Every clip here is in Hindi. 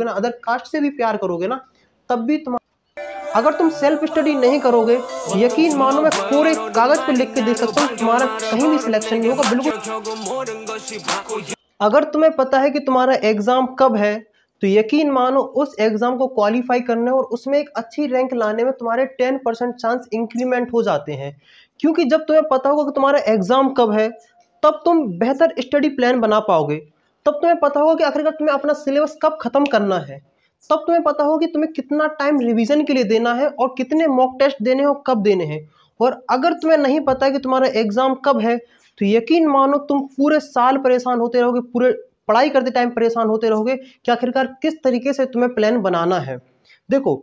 करोगे ना अदर कास्ट से भी प्यार करोगे ना तब भी तुम अगर तुम सेल्फ स्टडी नहीं करोगे यकीन मानो मैं पूरे कागज पे लिख के दे सकता हूँ तुम्हारा कहीं भी सिलेक्शन नहीं होगा बिल्कुल अगर तुम्हें पता है कि तुम्हारा एग्ज़ाम कब है तो यकीन मानो उस एग्ज़ाम को क्वालिफाई करने और उसमें एक अच्छी रैंक लाने में तुम्हारे टेन परसेंट चांस इंक्रीमेंट हो जाते हैं क्योंकि जब तुम्हें पता होगा कि तुम्हारा एग्ज़ाम कब है तब तुम बेहतर स्टडी प्लान बना पाओगे तब तुम्हें पता होगा कि आखिरकार तुम्हें अपना सिलेबस कब खत्म करना है तब तुम्हें पता होगा कि तुम्हें कितना टाइम रिवीजन के लिए देना है और कितने मॉक टेस्ट देने हैं और कब देने हैं और अगर तुम्हें नहीं पता कि तुम्हारा एग्ज़ाम कब है तो यकीन मानो तुम पूरे साल परेशान होते रहोगे पूरे पढ़ाई करते टाइम परेशान होते रहोगे कि आखिरकार किस तरीके से तुम्हें प्लान बनाना है देखो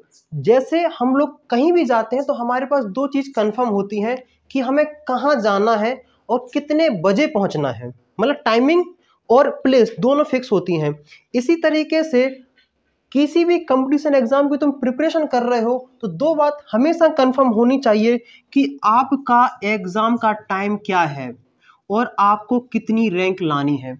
जैसे हम लोग कहीं भी जाते हैं तो हमारे पास दो चीज़ कंफर्म होती हैं कि हमें कहाँ जाना है और कितने बजे पहुँचना है मतलब टाइमिंग और प्लेस दोनों फिक्स होती हैं इसी तरीके से किसी भी कंपटीशन एग्ज़ाम की तुम प्रिपरेशन कर रहे हो तो दो बात हमेशा कंफर्म होनी चाहिए कि आपका एग्ज़ाम का टाइम क्या है और आपको कितनी रैंक लानी है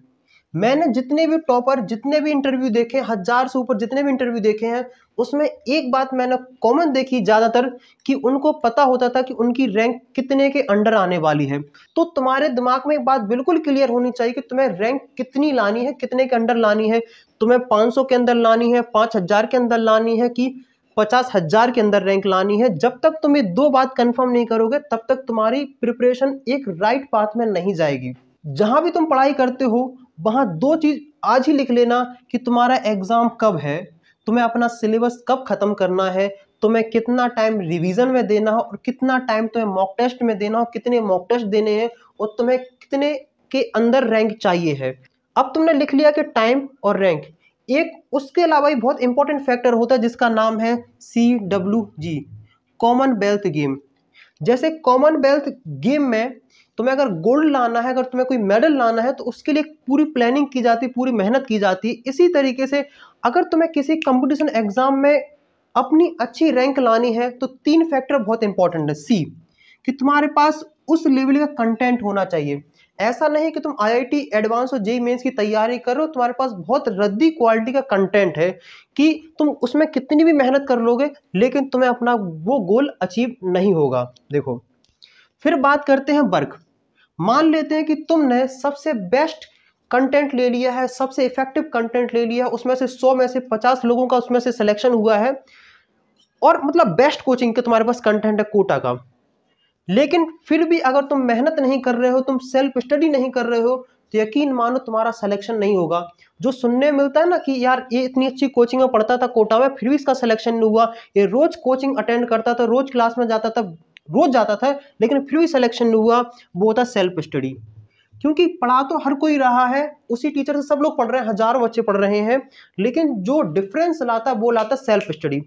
मैंने जितने भी टॉपर जितने भी इंटरव्यू देखे हज़ार से ऊपर जितने भी इंटरव्यू देखे हैं उसमें एक बात मैंने कॉमन देखी ज़्यादातर कि उनको पता होता था कि उनकी रैंक कितने के अंडर आने वाली है तो तुम्हारे दिमाग में एक बात बिल्कुल क्लियर होनी चाहिए कि तुम्हें रैंक कितनी लानी है कितने के अंडर लानी है तुम्हें 500 के अंदर लानी है 5000 के अंदर लानी है कि पचास हजार के अंदर रैंक लानी है जब तक तुम ये दो बात कंफर्म नहीं करोगे तब तक तुम्हारी प्रिपरेशन एक राइट पाथ में नहीं जाएगी जहां भी तुम पढ़ाई करते हो वहाँ दो चीज़ आज ही लिख लेना कि तुम्हारा एग्ज़ाम कब है तुम्हें अपना सिलेबस कब ख़त्म करना है तुम्हें कितना टाइम रिवीजन में देना हो और कितना टाइम तुम्हें मॉक टेस्ट में देना हो कितने मॉक टेस्ट देने हैं और तुम्हें कितने के अंदर रैंक चाहिए है अब तुमने लिख लिया कि टाइम और रैंक एक उसके अलावा भी बहुत इंपॉर्टेंट फैक्टर होता है जिसका नाम है C W G Commonwealth game जैसे कॉमनवेल्थ गेम में तुम्हें अगर गोल्ड लाना है अगर तुम्हें कोई मेडल लाना है तो उसके लिए पूरी प्लानिंग की जाती है पूरी मेहनत की जाती है इसी तरीके से अगर तुम्हें किसी कंपटीशन एग्जाम में अपनी अच्छी रैंक लानी है तो तीन फैक्टर बहुत इंपॉर्टेंट है सी कि तुम्हारे पास उस लेवल का कंटेंट होना चाहिए ऐसा नहीं कि तुम आईआईटी एडवांस और जेई मेंस e e की तैयारी करो तुम्हारे पास बहुत रद्दी क्वालिटी का कंटेंट है कि तुम उसमें कितनी भी मेहनत कर लोगे लेकिन तुम्हें अपना वो गोल अचीव नहीं होगा देखो फिर बात करते हैं वर्क मान लेते हैं कि तुमने सबसे बेस्ट कंटेंट ले लिया है सबसे इफेक्टिव कंटेंट ले लिया है उसमें से सौ में से पचास लोगों का उसमें से सिलेक्शन हुआ है और मतलब बेस्ट कोचिंग के तुम्हारे पास कंटेंट है कोटा का लेकिन फिर भी अगर तुम मेहनत नहीं कर रहे हो तुम सेल्फ स्टडी नहीं कर रहे हो तो यकीन मानो तुम्हारा सिलेक्शन नहीं होगा जो सुनने मिलता है ना कि यार ये इतनी अच्छी कोचिंग में पढ़ता था कोटा में फिर भी इसका सिलेक्शन नहीं हुआ ये रोज़ कोचिंग अटेंड करता था रोज़ क्लास में जाता था रोज जाता था लेकिन फिर भी सिलेक्शन नहीं हुआ वो होता सेल्फ स्टडी क्योंकि पढ़ा तो हर कोई रहा है उसी टीचर से सब लोग पढ़ रहे हैं हजारों बच्चे पढ़ रहे हैं लेकिन जो डिफरेंस लाता है वो लाता सेल्फ स्टडी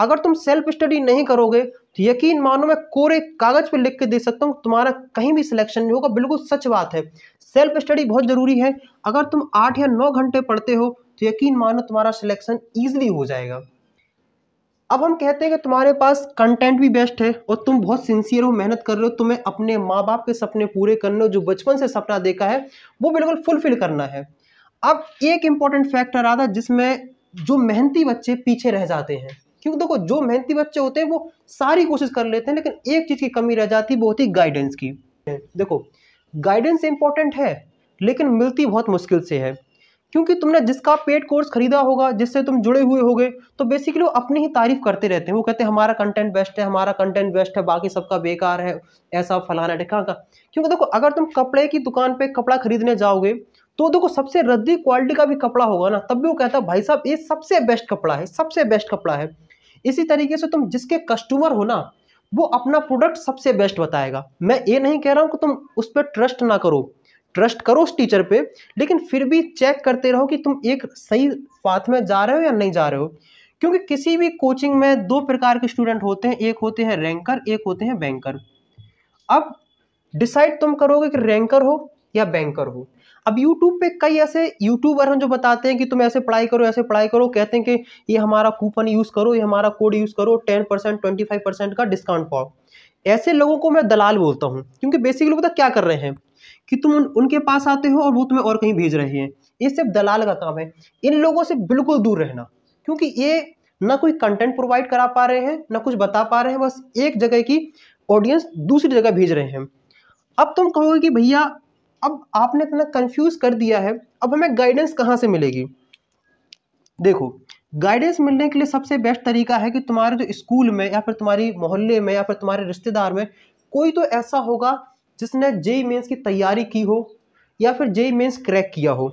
अगर तुम सेल्फ स्टडी नहीं करोगे तो यकीन मानो मैं कोरे कागज पर लिख के दे सकता हूँ तुम्हारा कहीं भी सिलेक्शन नहीं होगा बिल्कुल सच बात है सेल्फ स्टडी बहुत ज़रूरी है अगर तुम आठ या नौ घंटे पढ़ते हो तो यकीन मानो तुम्हारा सिलेक्शन ईजिली हो जाएगा अब हम कहते हैं कि तुम्हारे पास कंटेंट भी बेस्ट है और तुम बहुत सिंसियर हो मेहनत कर रहे हो तुम्हें अपने माँ बाप के सपने पूरे करने हो जो बचपन से सपना देखा है वो बिल्कुल फुलफिल करना है अब एक इम्पॉर्टेंट फैक्टर आता जिसमें जो मेहनती बच्चे पीछे रह जाते हैं क्योंकि देखो जो मेहनती बच्चे होते हैं वो सारी कोशिश कर लेते हैं लेकिन एक चीज़ की कमी रह जाती है वो होती गाइडेंस की देखो गाइडेंस इंपॉर्टेंट है लेकिन मिलती बहुत मुश्किल से है क्योंकि तुमने जिसका पेड कोर्स खरीदा होगा जिससे तुम जुड़े हुए होगे तो बेसिकली वो अपनी ही तारीफ करते रहते हैं वो कहते हैं हमारा कंटेंट बेस्ट है हमारा कंटेंट बेस्ट है बाकी सबका बेकार है ऐसा फलाना ढिका का क्योंकि देखो अगर तुम कपड़े की दुकान पर कपड़ा खरीदने जाओगे तो देखो सबसे रद्दी क्वालिटी का भी कपड़ा होगा ना तब भी वो कहता है भाई साहब ये सबसे बेस्ट कपड़ा है सबसे बेस्ट कपड़ा है इसी तरीके से तुम जिसके कस्टमर हो ना वो अपना प्रोडक्ट सबसे बेस्ट बताएगा मैं ये नहीं कह रहा हूँ कि तुम उस पर ट्रस्ट ना करो ट्रस्ट करो उस टीचर पे लेकिन फिर भी चेक करते रहो कि तुम एक सही पाथ में जा रहे हो या नहीं जा रहे हो क्योंकि किसी भी कोचिंग में दो प्रकार के स्टूडेंट होते हैं एक होते हैं रैंकर एक होते हैं बैंकर अब डिसाइड तुम करोगे कि रैंकर हो या बैंकर हो अब YouTube पे कई ऐसे यूट्यूबर हैं जो बताते हैं कि तुम ऐसे पढ़ाई करो ऐसे पढ़ाई करो कहते हैं कि ये हमारा कूपन यूज़ करो ये हमारा कोड यूज़ करो ten percent twenty five percent का डिस्काउंट पाओ ऐसे लोगों को मैं दलाल बोलता हूँ क्योंकि बेसिकली तो क्या कर रहे हैं कि तुम उन, उनके पास आते हो और वो तुम्हें और कहीं भेज रहे हैं ये सिर्फ दलाल का काम है इन लोगों से बिल्कुल दूर रहना क्योंकि ये ना कोई कंटेंट प्रोवाइड करा पा रहे हैं ना कुछ बता पा रहे हैं बस एक जगह की ऑडियंस दूसरी जगह भेज रहे हैं अब तुम कहोगे कि भैया अब आपने इतना कंफ्यूज कर दिया है अब हमें गाइडेंस कहाँ से मिलेगी देखो गाइडेंस मिलने के लिए सबसे बेस्ट तरीका है कि तुम्हारे जो स्कूल में या फिर तुम्हारी मोहल्ले में या फिर तुम्हारे रिश्तेदार में कोई तो ऐसा होगा जिसने जेई मेंस e की तैयारी की हो या फिर जेई मेंस क्रैक किया हो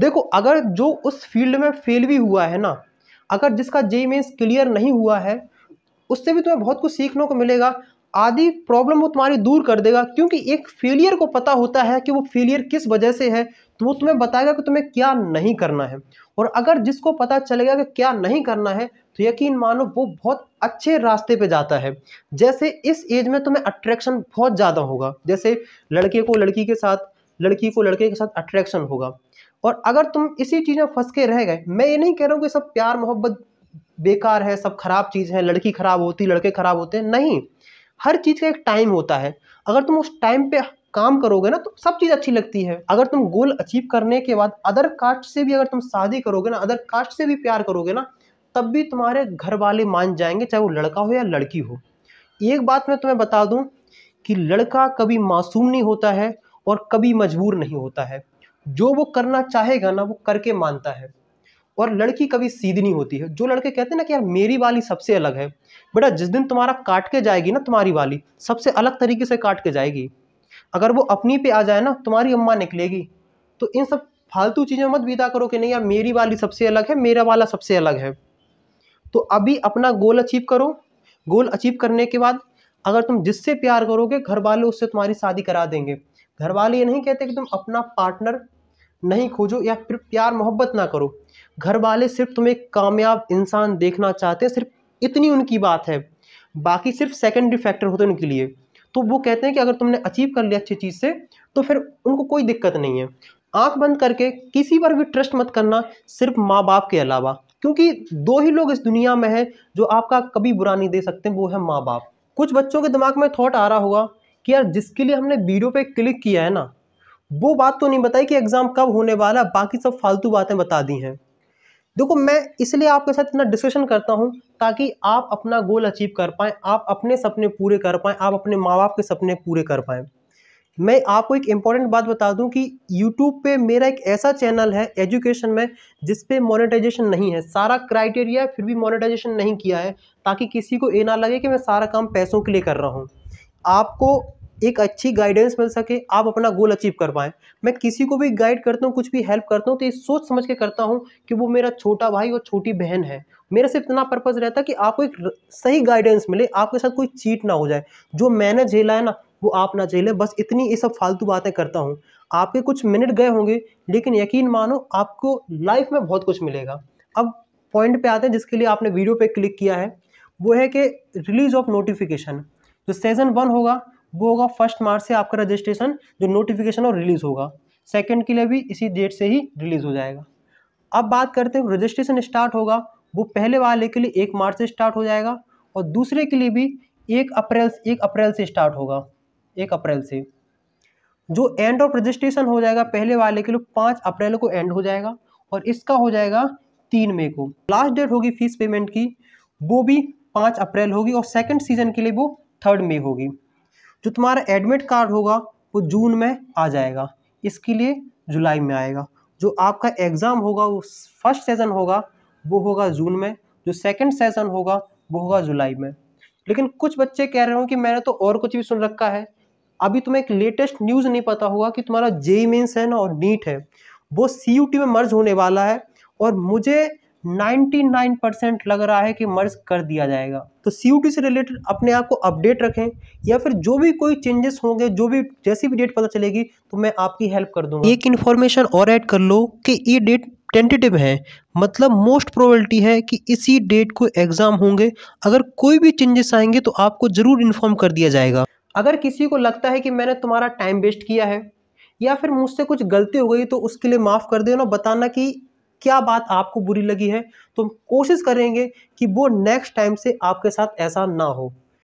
देखो अगर जो उस फील्ड में फेल भी हुआ है ना अगर जिसका जेई मेंस क्लियर नहीं हुआ है उससे भी तुम्हें बहुत कुछ सीखने को मिलेगा आदि प्रॉब्लम वो तुम्हारी दूर कर देगा क्योंकि एक फेलियर को पता होता है कि वो फेलियर किस वजह से है तो वो तुम्हें बताएगा कि तुम्हें क्या नहीं करना है और अगर जिसको पता चलेगा कि क्या नहीं करना है तो यकीन मानो वो बहुत अच्छे रास्ते पे जाता है जैसे इस एज में तुम्हें अट्रैक्शन बहुत ज़्यादा होगा जैसे लड़के को लड़की के साथ लड़की को लड़के के साथ अट्रैक्शन होगा और अगर तुम इसी चीज़ में फंस के रह गए मैं ये नहीं कह रहा हूँ कि सब प्यार मोहब्बत बेकार है सब खराब चीज़ है लड़की खराब होती लड़के खराब होते हैं नहीं हर चीज़ का एक टाइम होता है अगर तुम उस टाइम पे काम करोगे ना तो सब चीज़ अच्छी लगती है अगर तुम गोल अचीव करने के बाद अदर कास्ट से भी अगर तुम शादी करोगे ना अदर कास्ट से भी प्यार करोगे ना तब भी तुम्हारे घर वाले मान जाएंगे चाहे वो लड़का हो या लड़की हो एक बात मैं तुम्हें बता दूं कि लड़का कभी मासूम नहीं होता है और कभी मजबूर नहीं होता है जो वो करना चाहेगा ना वो करके मानता है और लड़की कभी सीधी नहीं होती है जो लड़के कहते हैं ना कि यार मेरी वाली सबसे अलग है बेटा जिस दिन तुम्हारा काट के जाएगी ना तुम्हारी वाली सबसे अलग तरीके से काट के जाएगी अगर वो अपनी पे आ जाए ना तुम्हारी अम्मा निकलेगी तो इन सब फालतू चीज़ों मत विदा करो कि नहीं यार मेरी वाली सबसे अलग है मेरा वाला सबसे अलग है तो अभी अपना गोल अचीव करो गोल अचीव करने के बाद अगर तुम जिससे प्यार करोगे घर वाले उससे तुम्हारी शादी करा देंगे घर वाले ये नहीं कहते कि तुम अपना पार्टनर नहीं खोजो या फिर प्यार मोहब्बत ना करो घर वाले सिर्फ तुम्हें कामयाब इंसान देखना चाहते हैं सिर्फ इतनी उनकी बात है बाकी सिर्फ सेकेंडरी फैक्टर होते हैं उनके लिए तो वो कहते हैं कि अगर तुमने अचीव कर लिया अच्छी चीज़ से तो फिर उनको कोई दिक्कत नहीं है आंख बंद करके किसी पर भी ट्रस्ट मत करना सिर्फ माँ बाप के अलावा क्योंकि दो ही लोग इस दुनिया में हैं जो आपका कभी बुरा नहीं दे सकते वो है माँ बाप कुछ बच्चों के दिमाग में थॉट आ रहा होगा कि यार जिसके लिए हमने वीडियो पे क्लिक किया है ना वो बात तो नहीं बताई कि एग्ज़ाम कब होने वाला बाकी सब फालतू बातें बता दी हैं देखो मैं इसलिए आपके साथ इतना डिस्कशन करता हूँ ताकि आप अपना गोल अचीव कर पाएँ आप अपने सपने पूरे कर पाएँ आप अपने माँ बाप के सपने पूरे कर पाएँ मैं आपको एक इम्पॉर्टेंट बात बता दूं कि YouTube पे मेरा एक ऐसा चैनल है एजुकेशन में जिस पे मोनेटाइजेशन नहीं है सारा क्राइटेरिया फिर भी मोनेटाइजेशन नहीं किया है ताकि किसी को ये ना लगे कि मैं सारा काम पैसों के लिए कर रहा हूँ आपको एक अच्छी गाइडेंस मिल सके आप अपना गोल अचीव कर पाएँ मैं किसी को भी गाइड करता हूँ कुछ भी हेल्प करता हूँ तो ये सोच समझ के करता हूँ कि वो मेरा छोटा भाई और छोटी बहन है मेरा सिर्फ इतना पर्पज़ रहता है कि आपको एक सही गाइडेंस मिले आपके साथ कोई चीट ना हो जाए जो मैंने झेला है ना वो आप ना झेलें बस इतनी ये सब फालतू बातें करता हूँ आपके कुछ मिनट गए होंगे लेकिन यकीन मानो आपको लाइफ में बहुत कुछ मिलेगा अब पॉइंट पे आते हैं जिसके लिए आपने वीडियो पे क्लिक किया है वो है कि रिलीज़ ऑफ नोटिफिकेशन जो सेज़न वन होगा वो होगा फर्स्ट मार्च से आपका रजिस्ट्रेशन जो नोटिफिकेशन और रिलीज़ होगा सेकेंड के लिए भी इसी डेट से ही रिलीज़ हो जाएगा अब बात करते हैं रजिस्ट्रेशन स्टार्ट होगा वो पहले वाले के लिए एक मार्च से स्टार्ट हो जाएगा और दूसरे के लिए भी एक अप्रैल एक अप्रैल से स्टार्ट होगा एक अप्रैल से जो एंड ऑफ रजिस्ट्रेशन हो जाएगा पहले वाले के लिए पाँच अप्रैल को एंड हो जाएगा और इसका हो जाएगा तीन मई को लास्ट डेट होगी फीस पेमेंट की वो भी पाँच अप्रैल होगी और सेकेंड सीजन के लिए वो थर्ड मई होगी जो तुम्हारा एडमिट कार्ड होगा वो जून में आ जाएगा इसके लिए जुलाई में आएगा जो आपका एग्ज़ाम होगा वो फर्स्ट सेज़न होगा वो होगा जून में जो सेकंड सेज़न होगा वो होगा जुलाई में लेकिन कुछ बच्चे कह रहे हो कि मैंने तो और कुछ भी सुन रखा है अभी तुम्हें एक लेटेस्ट न्यूज़ नहीं पता होगा कि तुम्हारा जेई मेन्स है ना और नीट है वो सी में मर्ज होने वाला है और मुझे 99 परसेंट लग रहा है कि मर्ज कर दिया जाएगा तो सी से रिलेटेड अपने आप को अपडेट रखें या फिर जो भी कोई चेंजेस होंगे जो भी जैसी भी डेट पता चलेगी तो मैं आपकी हेल्प कर दूंगा एक इन्फॉर्मेशन और ऐड कर लो कि ये डेट टेंटेटिव है मतलब मोस्ट प्रोबेबिलिटी है कि इसी डेट को एग्ज़ाम होंगे अगर कोई भी चेंजेस आएंगे तो आपको ज़रूर इन्फॉर्म कर दिया जाएगा अगर किसी को लगता है कि मैंने तुम्हारा टाइम वेस्ट किया है या फिर मुझसे कुछ गलती हो गई तो उसके लिए माफ़ कर देना बताना कि क्या बात आपको बुरी लगी है तो हम कोशिश करेंगे कि वो नेक्स्ट टाइम से आपके साथ ऐसा ना हो